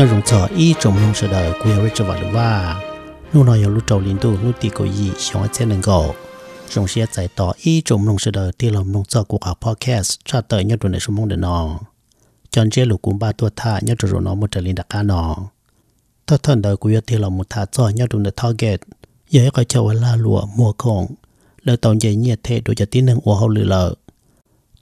nhờ rộng sở ý trồng nông sở đời của hiệu cho vào vật và nô nói lúc trâu liên tu nô tì cổ gì xong sẽ nâng gỗ rộng sẽ chạy tỏ ý trồng nông sở đời thì lòng nông sở của cả podcast trả tới nhờ rộng để số mong để nó chọn chế lục cũng ba tua thả nhờ rộng nó một trở liên đặc ca nó thọ thần đời của hiệu thì lòng một thả cho nhờ rộng để target giờ có cho là lụa mua cổng lời tổng dạy nhiệt thế đối cho tin nâng ủa hậu lừa lợ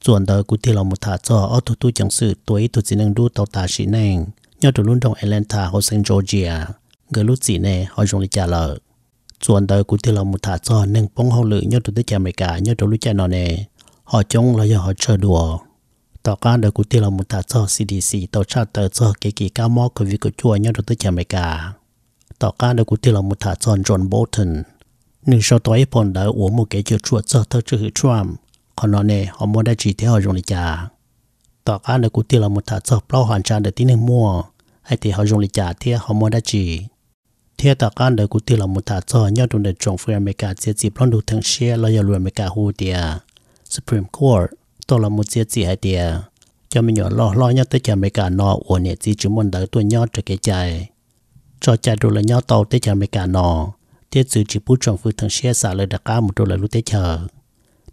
chuẩn đời của thì lòng một thả cho ở thủ tu chẳng sự tuổi tu chỉ nâng đu tàu tà sĩ nâng nhớ trụ luôn trong Atlanta hoặc St. Georgia, người lúc gì nè họ dùng để trả lời. Chuẩn đời của tiêu là một thả cho nên bóng hậu lự nhau trụ tới chả mấy cả nhau trụ lúc chả nọ nè, họ chống là do họ chờ đùa. Tỏ cá đời của tiêu là một thả cho CDC tàu tra tờ cho kỳ kỳ cao mốc của việc của chùa nhớ trụ tới chả mấy cả. Tỏ cá đời của tiêu là một thả cho John Bolton. Nhưng sau tối bọn đời uống một cái chữ chuột cho thơ chữ Trump, còn nọ nè họ muốn đã chỉ thế họ dùng để trả tọt á để cụ tiêu là một thả sập lo hoàn trang để tí nên mua hay thì họ dùng lịch trả thì họ mua đã chỉ thế tọt á để cụ là một thả sập nhau trong để trồng phương Mỹ cả sẽ dịp lon đủ thằng xe lo giờ Mỹ cả hồ tiề Supreme Court tôi là một sẽ chỉ cho mình nhỏ lo lo nhau tới chả Mỹ cả nọ uổng nhẹ gì chúng mình đợi tôi nhau trở cái cho chạy rồi là nhau tàu tới chả Mỹ cả nọ thế sự chỉ bút trồng phương thằng xe xả đặc á một đôi là tới chờ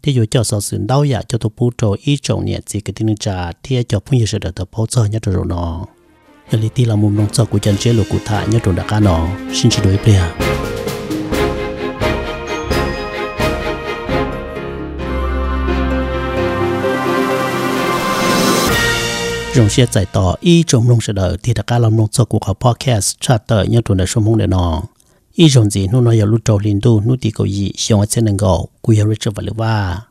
thì dù cho sở sự đau dạ cho tôi bù trò ít trọng nhẹ chỉ cái tin trà thì cho phun nhiều sự đợt tập hỗ trợ nhất rồi nó giờ lý tí là mồm nông sở của chân chế lục của thả nhất rồi đã cá nó xin chỉ đối bia rồng xe giải tỏ y trồng nông sở đỡ thì đã cá làm nông sở của họ podcast chart tờ nhất rồi đã số mong để nó 一种子努那要路找领导，努地个伊想我才能够归要这不了吧？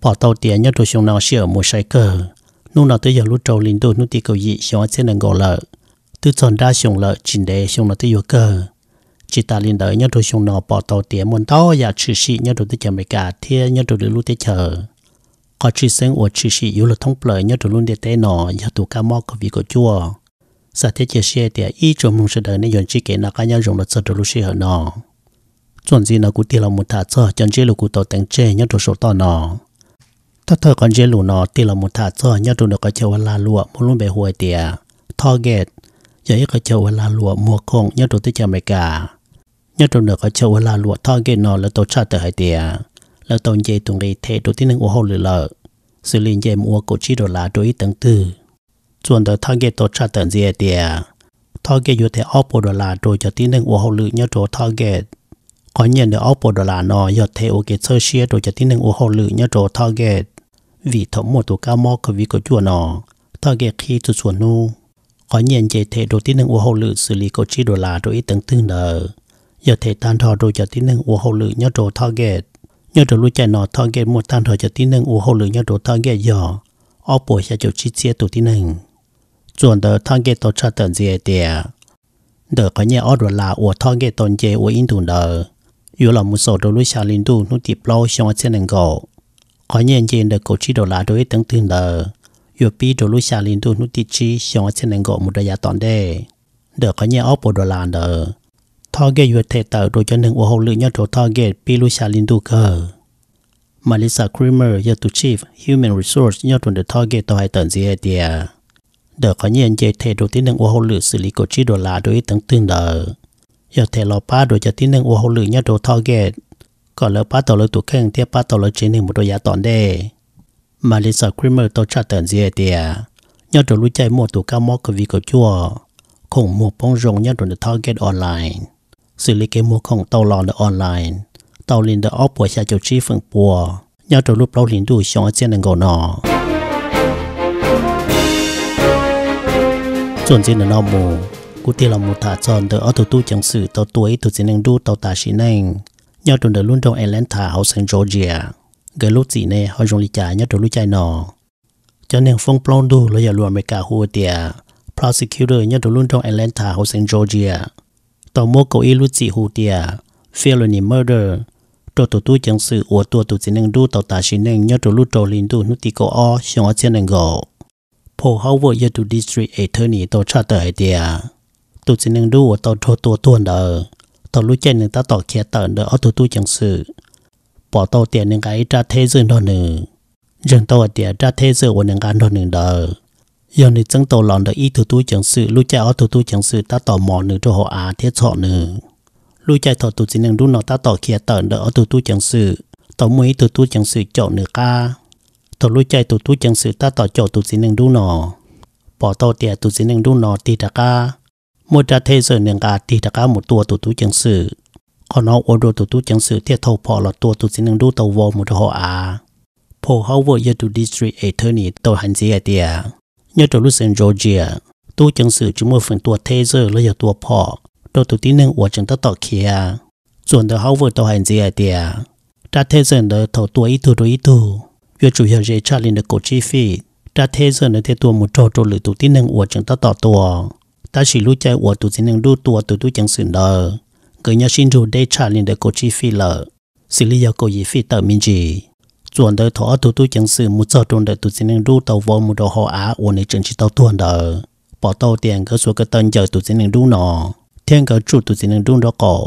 跑到点要多想那些莫晒个，努那都要路找领导，努地个伊想我才能够了，都传达上了，真的想那都有个。chỉ ta lên đời nhau đồ xong nó bỏ tàu tiền muốn đó và chỉ sĩ nhau đồ tới chợ mấy nhau đồ được lúc tới có chỉ sinh ở chỉ sĩ yếu là thông bờ nhau đồ luôn để té nhau đồ cá mò có có chua sa thế chia sẻ thì ý cho mong sẽ đời nên dọn chỉ kể là cá nhân dùng là sợ được lúc sẽ nó chuẩn gì nó cũng tiền là một thả cho, chân chế lục của tổ tăng chế nhớ đồ số to nó ta thơ con chế lục nó tiền là một thả cho, nhớ đồ được cái chiều la lụa một luôn bề hoài tiề target giờ cái chiều la lụa mua công nhớ đồ tới chợ mày cả nhớ đồ được cái chiều là lụa target nó là tàu cha tới hai tiề là tàu chế tụng đi thế đồ tin năng ô lừa, lửa xử lý chế mua cổ chi đồ là đối tăng tư chuẩn đó target tổ chặt tận gì để target yêu thế oppo đô la rồi cho tin đến ô hậu lự nhớ chỗ target có nhận được oppo đô la nó yêu thế ok sơ chia rồi cho tin đến ô hậu lự nhớ chỗ target vì thấm một tổ cao mốc của vì có chuẩn nó target khi từ chuẩn nu có nhận chế thế đầu tiên đến ô hậu lự xử lý có chi đô la rồi ít tầng tương nợ giờ thể tan thọ rồi cho tin nâng ô hậu lự nhớ trổ target nhớ trổ lũ chạy nọ target một tan thọ cho tin nâng ô hậu lự nhớ trổ target giờ ở buổi sẽ chỗ chi chia tụ tin nâng chuẩn đỡ thang ghế tổ cha tận gì để đỡ có nhà ở rồi là ở thang ghế tồn chế ở in thùng đỡ yêu là một số đồ lưu xa linh tu nó tiếp lâu xong sẽ nâng gõ có nhà chế đỡ cổ chỉ đồ là đối tương tự đỡ yếu pi đồ lối xa linh tu nó tiếp chi xong sẽ nên gõ một đời tòn đề đỡ có nhà ở bộ đồ là đỡ thang ghế yếu thể tờ đồ cho nên ở hậu lự nhau đồ thang ghế pi lối xa linh tu cơ Melissa Creamer, Yetu Chief, Human Resource, Yetu the Target, Tohai Tần Zia Dia đỡ có nhiên chế thể đồ tin năng ô hồ lử xử lý cổ chi đồ là đối tăng tương đỡ giờ thể lo ba đồ cho tin năng ô hồ lử nhá đồ thao ghét có lỡ ba tàu lỡ tụ khen tiếp ba tàu lỡ chế nên một đồ giá tòn đê mà lý sở creamer tàu trả tận gì tìa nhá đồ lui chạy mua tụ cao móc của vị cổ chua, khủng mua bóng rồng nhá đồ được thao ghét online xử lý cái mua khủng tàu lò được online tàu liền được ốc của xa chỗ chi phần bùa nhá đồ lúc lâu liền đủ xong ở trên năng gồ nọ chuẩn chỉ là nó mù cụ thể là một thả tròn từ ở thủ tu chẳng sự tàu tuổi thủ chỉ đang đu tàu tà xí năng nhau tuần đời luôn trong Atlanta ở San Georgia gần lúc gì nè họ dùng lý trả nhau trong lúc chạy nọ cho nên phong plon đu là giờ luôn America hùa tiệt prosecutor nhau tuần luôn trong Atlanta ở San Georgia tàu mua cầu ý lúc gì hùa tiệt felony murder tổ tổ tu chẳng sự của tổ tổ chỉ năng đu tàu tà xí năng nhau trong lúc trò linh đu nút tì cổ o xong ở trên năng gò พเข破好ย也读ดิสตรีเอ a เทอร์นีตัวชาเตอร์ไอเดียตัวจินึงดูตัวโทตัวตัวเดอตัวรู้ใจหนึ่งตาต่อเคียเตอร์เดอเอาตัวตัวจังสื่อปอตัวเตียนหนึ่งไอจ้าเทซึ่งตัวหนึ่งยังตัวเตียจ้าเทซึ่งวันหนึ่งการตัวหนึ่งเดอยังในจังตัวหลอนเดออีตัวตัวจังสื่อรู้ใจเอาตัวตัวจังสื่อตาต่อหมอหนึ่งตัวหัวอาเทสหนึ่งรู้ใจตัวตัวจินึงดูหนอตาต่อเคียเตอร์เดอเอาตัวตัวจังสื่อตัวมือตัวตัวจังสื่อเจาะหนึ่งกา tổ lối chạy tụt tụt chẳng sự ta tỏ chỗ tụt xin đừng đu nọ bỏ tàu tiệt tụt xin đừng đu nọ thì đã ca mỗi trà thế giới nâng cả một tua tụt tụt chẳng sự còn nó ô đồ tụt tụt chẳng sự tiệt thầu bỏ là tua tụt xin đừng đu tàu vô một họ à phố hậu vừa giờ tụt district attorney tàu hành gì à tiệt nhớ tàu lúc sinh Georgia à. tụt chẳng sự chỉ một phần tua thế giới là giờ tua bỏ đồ tụt tin nâng ô chẳng ta tỏ kia ส่วนเดอเขาเวิร์ดตัวเห็นเสียเดียจัดเทเซนเดอถอตัวอีทูตัวอีทู việc chủ yếu dễ trả lên được cổ chi phí ta thế giờ này thế tua một trò trò lửa tụ tin năng uổng ta tỏ tua ta chỉ lưu chạy uổng tụ tin năng đu tua tụ tụ chẳng xử nợ người nhà xin dù trả lên được cổ chi phí lợ xử lý yêu cầu gì phí tờ minh gì chuẩn đời thọ tụ tụ chẳng xử một trò trò lửa tụ tin năng đu tàu vô một đồ họ á này chẳng chỉ tàu tuần đờ bỏ tàu tiền cơ số cơ tân giờ tụ tin năng đu nọ thiên cơ chủ tụ tin năng đu đó cổ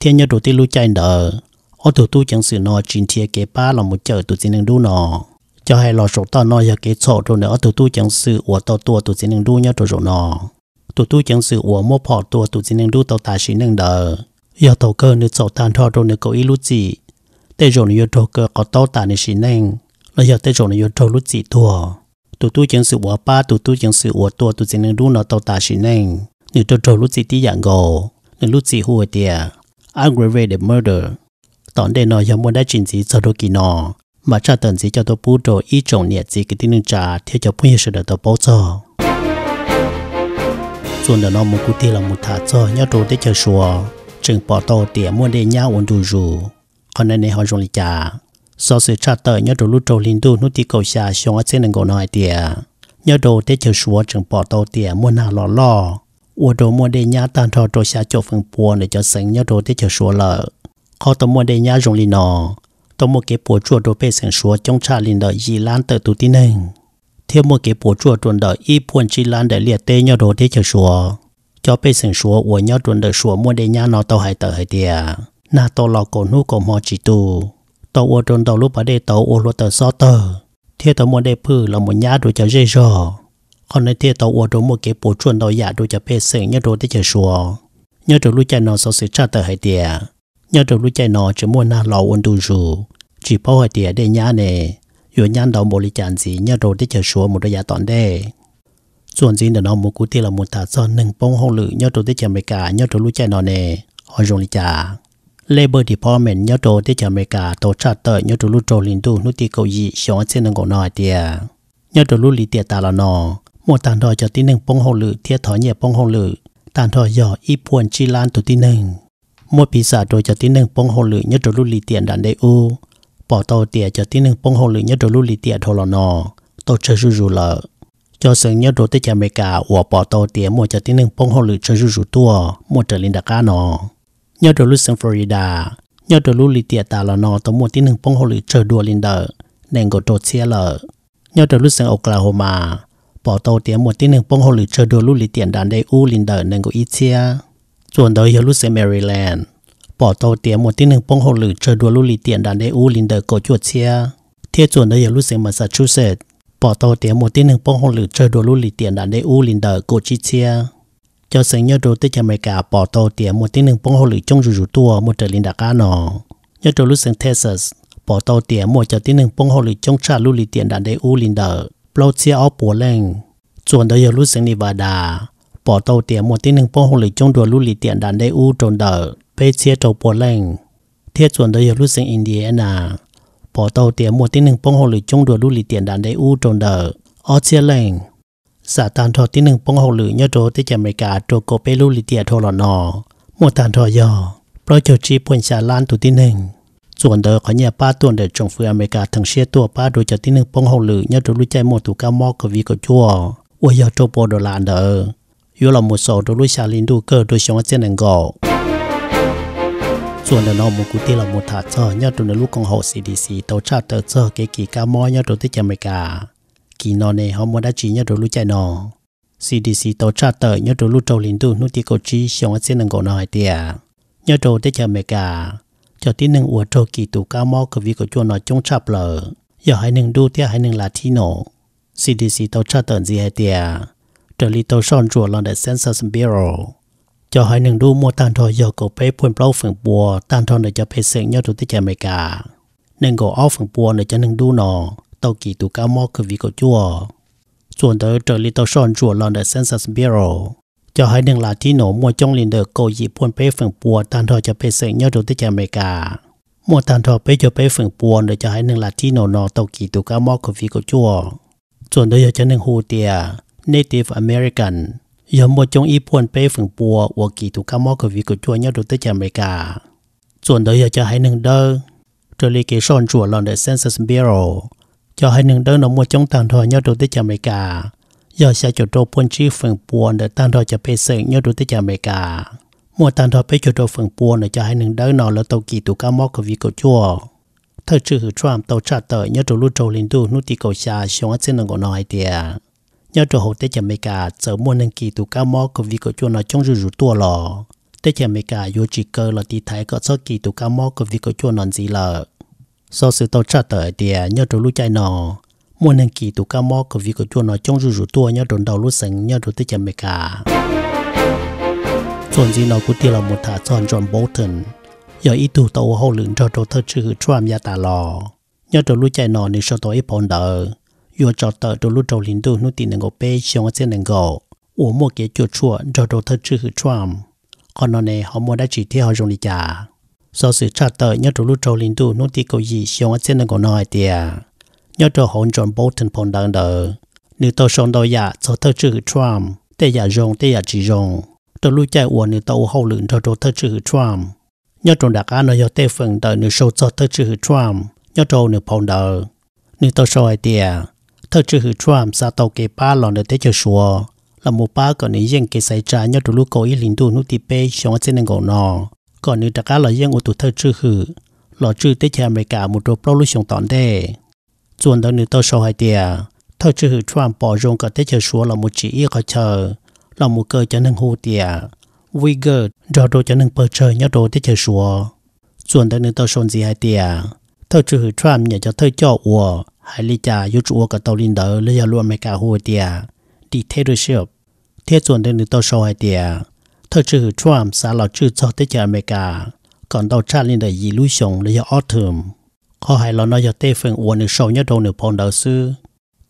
thiên nhà đầu tiên lưu chạy nợ ở tụ tu chẳng sự nó chín chia kế ba là một chợ tụ chỉ đường đu nó cho hay lò sốt to nó giờ kế sổ rồi nữa tụ tu chẳng sự ủa to tua tụ chỉ đường đu nhá tụ rồi nó tu chẳng sự ủa mô phò tua tụ chỉ đường đu tàu tài sĩ năng đờ giờ tàu cơ nữa sổ tan thọ rồi nữa cậu ý lút gì tê rồi nữa tàu cơ có tàu tài nữa sĩ năng là giờ tê rồi nữa tàu lút gì thua tụ tu chẳng sự ủa ba tụ tu chẳng sự ủa tua tụ chỉ đường đu nó tàu tài sĩ năng nữa tàu tàu lút gì tí dạng gồ nữa lút gì hùa tiệt aggravated murder tòn đây nó giống muốn đã chỉnh gì cho đôi kỳ nọ. mà cha tần gì cho tôi bù đồ ý trồng nhiệt gì cái tin đường trà theo cho bây giờ tôi bố cho xuân đó nọ, một cụ thể là một thả cho nhau đồ để chờ xua chừng bỏ tàu tiền muốn để nhau ổn đủ rủ còn nên này họ dùng lịch trà sau sự tra tờ nhau đồ lúc trâu linh đu nút tí cầu xa xong ở trên đường cổ nói tiền nhau đồ để chờ xua chừng bỏ tàu tiền muốn nào lò lò ủa đồ muốn để nhau tan thọ đồ xa chỗ phần buồn để cho sánh nhau đồ để chờ xua lợ khó tao mua đây nhà dùng lì nọ tao mua cái bùa chua đồ bê sản số trong trà lì nọ gì lan tờ tụ tin hình theo mua cái bùa chua tuần đợi y buồn chi lan để liệt tê nhau đồ thế chờ số cho bê sản số uống nhau tuần đợi số mua đây nhá nó tao hay tờ hay tiề na tao lò cổ nu cổ mò chỉ tu tao uống tuần đầu lúc bà đây tao uống lúa tờ so tờ theo tao mua đây phư là một nhà đồ chờ dây rồi còn nơi theo tao uống đồ mua cái bùa chua đợi giả đồ chờ bê sản nhau đồ thế chờ số nhớ đồ lúc cha nó so sự cha tờ hay tiề nhớ trong lúc chạy nó chỉ muốn na lò ôn tu rù chỉ bao hồi tiệt để nhá nè dù nhăn đầu một lý chán gì nhớ rồi để chờ xua một đôi giá toàn đê ส่วนจริงเดี๋ยวน้องมูกุที่เราหมุนตาซ้อนหนึ่งป้องห้องหรือยอดโตที่จะอเมริกายอดโตรู้ใจนอนเนฮอยงลิจาเลเบอร์ดีพอเมนยอดโตที่จะอเมริกาโตชาเตอร์ยอดโตรู้โจลินดูนุติเกาหลีชอนเส้นนังกนอยเตียยอดโตรู้ลีเตียตาละนอมดตานดอยจะที่หนึ่งป้องห้องหรือเทียถอยเงียป้องห้องหรือตานดอยยออีพวนจีลานตัวที่หนึ่ง một bị xả rồi cho tí nâng bông hồ lử nhất rồi lưu lì tiền đàn đầy u bỏ tàu tiền cho tí nâng bông hồ lử nhất rồi lưu lì tiền thôi là nọ tàu chơi rù rù lợ cho sớm nhất rồi tới chả mẹ cả ủa bỏ tàu tiền mua cho tí nâng bông hồ lử chơi rù rù tua mua trở lên đặc cá nọ nhất rồi lưu sang Florida nhớ rồi lưu lì tiền ta là nọ tàu mua tí nâng bông hồ lử chơi đua lên đờ nên có trộn xe lợ nhất rồi lưu sang Oklahoma bỏ tàu tiền mua tí nâng bông hồ lử chơi đua lưu lì tiền đàn đầy u lên đờ nên có ít xe ส่วนเดอร์เฮลูเซมริแลนด์ปอโตเตียหมดที่หนึ่งป้องหกหรือเชอร์ดัวลูลีเตียนดันเดอูลินเดอร์โกจวดเชียเทียส่วนเดอร์เฮลูเซมาซาชูเซตส์ปอโตเตียหมดที่หนึ่งป้องหกหรือเชอร์ดัวลูลีเตียนดันเดอูลินเดอร์โกจิเชียเจ้าเซนยอดูติจอเมริกาปอโตเตียหมดที่หนึ่งป้องหกหรือจงจูจูตัวหมดเดอร์ลินดากาโนยอดูลูเซนเทสัสปอโตเตียหมดเจ้าที่หนึ่งป้องหกหรือจงชาลูลีเตียนดันเดอูลินเดอร์โปรเชียออปัวแรงส่วนเดอร์เฮลูเซนิวาดา bỏ tàu tiền một tiếng hưng bố hùng lịch chung đùa lưu lì tiền đàn đầy ưu trồn đờ bê chia trầu bò lành thiết chuẩn đời lưu sinh Indiana bỏ tàu tiền một tiếng hưng bố hùng lịch trong đùa lưu lì tiền đàn đầy ưu trồn đờ ở chia lành xã tàn thọ tiếng hưng bố hùng lịch nhớ trố tới chạm America trầu cổ bê lưu lì tiền thọ lọ nọ một tàn thọ dò pro cho chi point xà lan tụ tiếng hưng chuẩn đời có ba tuần để trồng phương America thằng xe tua ba đôi cho tiếng hưng bố hùng lịch nhớ trố lưu chạy một tụ cao mò của vì của 有了木手都落下零度，个都想只能搞。ส่วนเดนอมุกุติละมุทาเจอยอดตัวในลูกของหก CDC ตัวชาเตอร์เจอเกกีกามอยอดตัวที่อเมริกากีนอนในฮอมอดาจียอดตัวลูกใจนอ CDC ตัวชาเตอร์ยอดตัวลูกโตลินดูนุติโกจีชงเส้นหนึ่งกนอยเตียยอดตัวที่อเมริกาจอที่หนึ่งอวดโตกีตูกามอกวิกจวนนอจงชาเปลออย่าให้หนึ่งดูเตียให้หนึ่งลาทิโน CDC ตัวชาเตอร์จีเฮเตีย trở lý tàu son rùa lần đại Census Bureau. Cho hỏi nâng đu mua tàn thò dầu cổ bế phun bao phần bùa tàn thò để cho phê sinh nhau tù tích chè mê cả. Nâng cổ áo phần bùa để cho nâng đu nò, tàu kỳ tù cao mò cử vị cổ chùa. Chuẩn tới trở lý tàu son rùa lần đại Census Bureau. Cho hỏi nâng là tí nổ mua trong liền được cổ dị phun bế phần bùa tàn thò cho phê sinh nhau tù tích chè mê cả. Mua tàn thò bế cho bế phần bùa để cho hỏi nâng là tí nổ nọ tàu kỳ tù cao mò cử vị cổ chùa. Chuẩn tới cho nâng hù tìa. Native American ยอมบจงอีพวนเป้ฝึงปัววกีถูกข้ามอควีกุจัวเนาดูเตจอเมริกาส่วนโดยอยากจะให้หนึ่งเด้อ delegation จัวลอนเดอ Census Bureau จะให้หนึ่งเด้อนมัวจงต่างทอเนาดูเตจอเมริกายอดใช้จุดโตพวนชื่อฝึงปัวเดอต่างทอจะไปเสิร์เนาดูเตจอเมริกามัวต่างทอไปจุดโตฝึงปัวเดอจะให้หนึ่งเด้อนอแล้วตกีถูกข้ามอควีกุจัวเธอชื่อทรัมป์ตัวชาติเตอร์ยอดรูโจลินดูนุติโกชาชงอัศนงกนอยเตีย nhớ cho hồ tết chậm mấy cả chờ mua nâng kỳ tù cao mò có vì có cho nó trong rủ rủ tua lò tết chậm mấy cả vô chỉ cơ là tí thái có sơ kỳ tù cao mò có vì có cho nó gì là so sự tàu trả tới tiền nhớ cho lũ chạy nò mua nâng kỳ tù cao mò có vì có cho nó trong rủ rủ tua nhớ đồn đầu lũ sánh nhớ cho tết chậm mấy cả chọn gì nò cũng tiền là một thả chọn John Bolton giờ ít tù tàu hậu lượng cho đồ thơ chữ chuam ya tà lò nhớ cho lũ chạy nò nên so tàu ít bòn đỡ yo cho tờ đồ lu trâu linh đu nu tin nâng gò bê xiong ở trên nâng gò ổ mô kế chua chua cho đồ thơ chư hư trạm còn nó này họ mua đã chỉ theo họ dùng đi trả sau sự trả tờ nhớ đồ lu trâu linh đu nu tin cầu gì xiong ở trên nâng gò nói tìa nhớ đồ hồn tròn bố thân phong đơn đờ nữ tàu sông đầu dạ cho thơ chư hư trạm tê dạ rong tê dạ chỉ rong đồ lu chạy ổ nữ tàu hậu lượng cho đồ thơ chư hư trạm nhớ trộn đặc án ở tê phần đời nữ sâu cho thơ chư hư trạm nhớ trộn nữ phong đờ nữ tàu soi tìa thơ chữ hữu chuam sao tàu kế ba lòn để tới chờ sùa là một ba còn nữ dân kế sai trái nhau từ lúc cố ý lính đu nút tiếp xong ở trên nền gò nò còn nữ đặc cá là dân ô tụ thơ chữ hữu lò chữ tới Mỹ cả một đồ bao lúc xong tòn đê chuẩn đó nữ tàu sau hai tia thơ chữ hữu chuam bỏ rong cả thế chờ sùa là một chỉ yêu khó chờ là một cơ cho nâng hô tia Uyghur do đồ cho nâng bờ trời nhau đồ thế chờ sùa chuẩn đó nữ tàu xong gì hai tia thơ chữ hữu chuam nhà cho thơ cho ủa hay lý trả yêu chúa cả tàu linh đỡ lý luôn mấy cả hồ tiề dictatorship thế chuẩn đến tàu sau hai tiề thời chữ Trump xã lão trừ cho tới chợ mấy cả còn tàu cha linh đỡ gì lui xuống lý autumn họ hay lo nói cho tây phương uốn được sâu nhất đâu nửa phong đỡ sư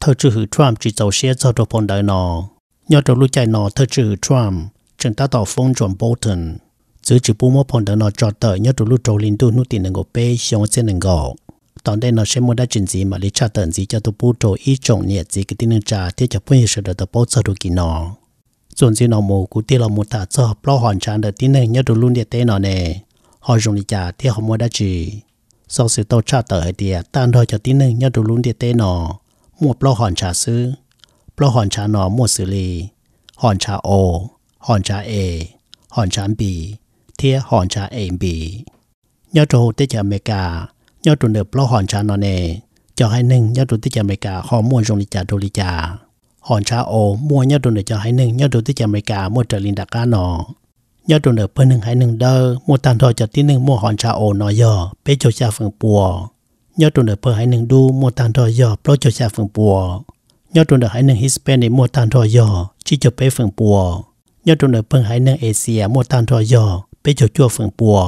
thời chữ Trump chỉ tàu xe cho đầu phong đỡ nọ nhớ đầu lúc chạy nọ thời chữ Trump chúng ta tàu phong chuẩn Bolton 只只不过碰到那抓到，要走路走领导，努点能够背，想我才能够。đây nó sẽ mà cho ý thì cái phun trang 的定能要到路的对呢呢，好容易查，这好么的去，sau sự được được sơ mua thì một cho hoàn địa họ họ dùng cha tao cha tờ hệ địa, tan thôi cho tính năng nhau đủ luôn địa tế nó, mua bao hoàn trả sư, bao hoàn trả nó mua xử lý, hoàn trả O, hoàn trả E, hoàn trả B, thia hòn trà A B. Nhau trâu tế cho America, ยอดตัวเดือบล้อหอนชาโนเนจะให้หนึ่งยอดตัวที่จะไม่กาหอมมวมนจงลิจาโดลิจาหอนชาโอมัวยอดตัวเดือจะให้หนึ่งยอดตัวที่จะไม่กามววเจอรินดาก้านอยอดตัวเดือบเพื่อหนึ่งให้หนึ่งเดอร์มววตันทอจัดที่หนึ่งมววหอนชาโอนอยอเปโจชาฝังปัวยอดตัวเดือบเพื่อให้หนึ่งดูมววตันทอยอเปรโจชาฝังปัวยอดตัวเดือบให้หนึ่งฮิสเปนในมววตันทอยอชิจเปฝังปัวยอดตัวเดือบเพื่อให้หนึ่งเอเชียมววตันทอยอเปโจจัวฝังปัว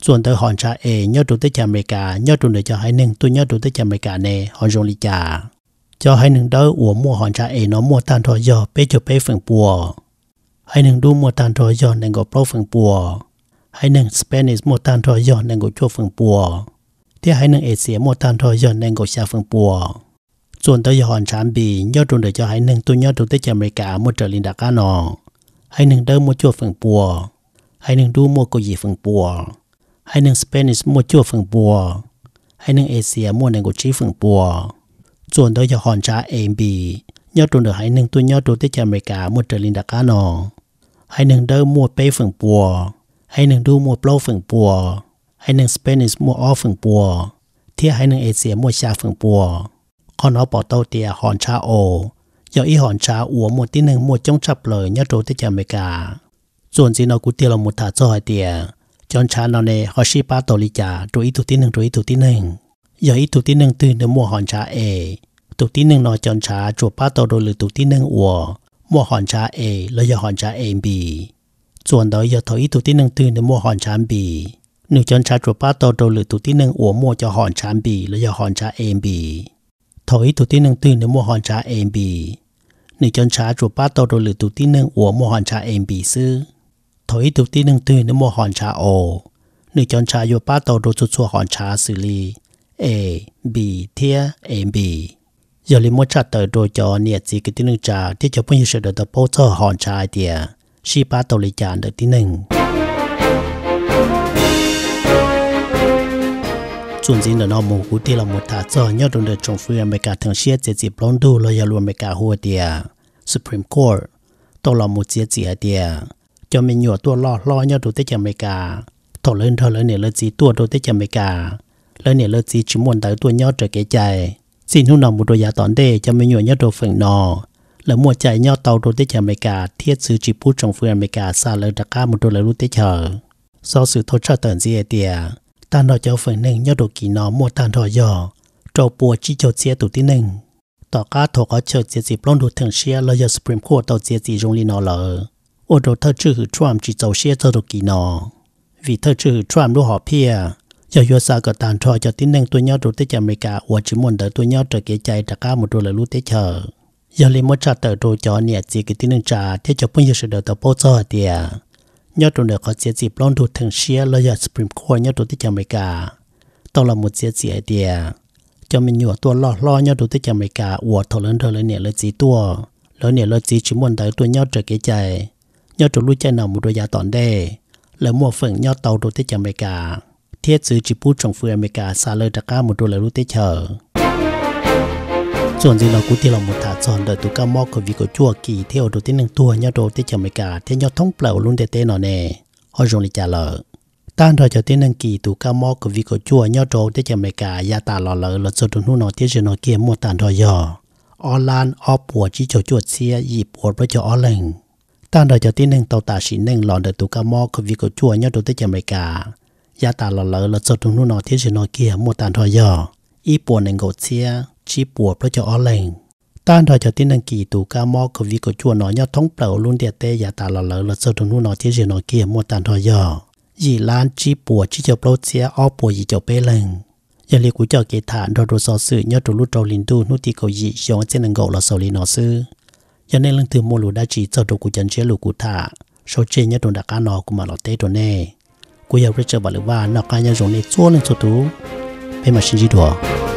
chuẩn tới hòn trà ê nhớ tới chà mẹ cả để cho hai nương tôi nhớ trụ tới chà mẹ cả nè cho hai nương đó uống mua hòn trà nó mua tan thôi giờ bé chụp bé phẳng bùa hai nương đu mua tan thôi giờ nên có pro bùa hai nương spanish mua tan thôi giờ có chua phẳng bùa thế hai nương asia mua tan thôi giờ có xa phẳng bùa chuẩn tới giờ hòn trà bì để cho hai nương tôi nhớ trụ tới chà mẹ cả mua trở lên mua chua phẳng bùa hai nương đu mua cái gì phẳng bùa hay nâng Spanish mua chua phần bùa hay nâng Asia mua nâng của trí phần bùa chuẩn đối cho hòn trá em bị nhớ trốn được hay nâng tôi nhớ trốn tới America mua trở lên đặc cá nọ hay nâng đỡ mua pay phần bùa hay nâng đu mua blow phần bùa hay nâng Spanish mua o phần bùa thiết hay nâng Asia mua xa phần bùa Còn nó bỏ tàu tìa hòn trá ồ do ý hòn trá ủa một tí nâng mua trong chập lời nhớ trốn tới America chuẩn gì nó cũng tiêu là một thả cho hai tiền จอนชาเราเนฮอชิปาโตลิจาตัวอีตุที่หนึ่งตัวอีตุที่หนึ่งอย่าอีตุที่หนึ่งตื่นเนือมัวหอนชาเอตุที่หนึ่งนอจอนชาจวบป้าโตโดหรือตุที่หนึ่งอัวมัวหอนชาเอแล้วอย่าหอนชาเอบีส่วนดอยอย่าถอยอีตุที่หนึ่งตื่นเนือมัวหอนชาบีหนึ่งจอนชาจวบป้าโตโดหรือตุที่หนึ่งอัวมัวจะหอนชาบีแล้วอย่าหอนชาเอบีถอยอตุที่หนึ่งตื่นเนือมัวหอนชาเอบีหนึ่งจอนชาจวบป้าโตโดหรือตุที่หนึ่งอัวมัวหอนชาเอบีซื้อ thổi tụt tí nâng tư nó mua hòn trà ồ nửa chọn trà vô ba tàu đồ chuột hòn trà xử A B thia A B giờ lấy mua trà tờ đồ cho gì cái tí nâng trà thì cho bao nhiêu sự được tập hòn trà tiề si ba tàu lấy được tí nâng chuẩn gì nữa nó mù cú thì là một thả cho nhau đồng được trong phương America thường xuyên chỉ chỉ blondu lo ya luôn America hồ tiề à, Supreme Court tàu là một chiếc chỉ tiề cho mình nhỏ tua lo lo nhau đồ tết chẳng mấy cả thổ lên thổ lên này là gì tua đồ tết chẳng lên này là gì chỉ muốn tới tua nhau trở cái xin hôm nào một đồ giá tón đề cho mình nhỏ nhau đồ phẳng nọ là mua chạy nhau tàu đồ tết chẳng mấy cả thiết sứ chỉ trong phương mấy xa lời đặc ca một đồ lời lúc tết chờ do sự thốt cho tận gì ta nói cho phẳng nên nhau đồ kỳ nó mua tan thọ trâu bùa chỉ cho chia tụ tí nâng ต่อการถกเชิดเจียสิบล้นดูถึงเชียร์เลยสปริมโคตรต่อเจียสีจงลีนอเลอ ô đồ thơ chữ hữu trộm chỉ dầu xe cho đồ kỳ nọ vì thơ chữ hữu trộm lúc họ pia giờ yo sa có tàn trò cho tin năng tôi nhau đồ tới chợ America và chỉ muốn đợi tôi nhau trở kế chạy trả cả một đồ là lúc tới chờ giờ lên một trả tờ đồ cho nẻ chỉ cái tin năng trả thế cho bây giờ sự đợi tàu bố cho tiề nhau đồ được có chế dịp lon đồ thằng xe là giờ Supreme Court nhau đồ tới chợ America tao là một chế dịp tiề cho mình nhựa tua lo lo nhau đồ tới chợ America và thổ lớn thổ lớn nẻ là chỉ tua lớn nẻ là chỉ chỉ muốn đợi tôi nhau trở kế chạy nhớ chủ lui chơi nào một đôi giá tòn đê lỡ mua phần nhớ tàu đồ tết chợ mê cả thiết sử chỉ bút trong phương mê cả xa lơ đặc ca một đôi lỡ lui tết chợ ส่วนที่เรากูที่เราหมดถาดสอนเดือดตุก้ามอกกับวิกจั่วกี่เที่ยวดูที่หนึ่งตัวเนาะโดที่จอเมกาเที่ยวท้องเปล่าลุ่นเตเตนอเน่ฮอจงลิจาเลอต้านเราจะที่หนึ่งกี่ตุก้ามอกกับวิกจั่วเนาะโดที่จอเมกายาตาหล่อเลอหลอดสดหุ่นนอที่เชนอเกียมหมดตานรอยอออนไลน์ออปวดที่จะจวดเสียหยิบปวดประจออเล่ง ta đợi cho tin nên tàu tà xịn nên lòn đợi tụ cá mò có việc có nhau đồ tới chả mấy cả giá ta lò lỡ là cho thùng nu nọ thiết nói kia mua tàn thôi giờ y bùa nên gỗ chia chi bùa nó cho ó lành ta đợi cho tin nên kỳ tụ cá mò có việc có chua nhau thống bầu luôn địa tê giá ta lò lỡ là cho thùng nu nọ thiết nói kia mua tàn thôi giờ dì lan chi bùa chi cho bầu chia gì cho bê lành giờ liệu cho kế thản rồi đồ sò sự nhau đồ lút trâu linh nút thì cầu gì giống trên nâng gỗ là sầu nó sư cho nên lần thứ mua lũ đã chỉ cho đồ của chân chế của thả sau chế nhất đồ đã cá nó của mà lọt tê đồ nè của giờ nó cá nhân dùng này chua lên cho tú bên mà xin gì đồ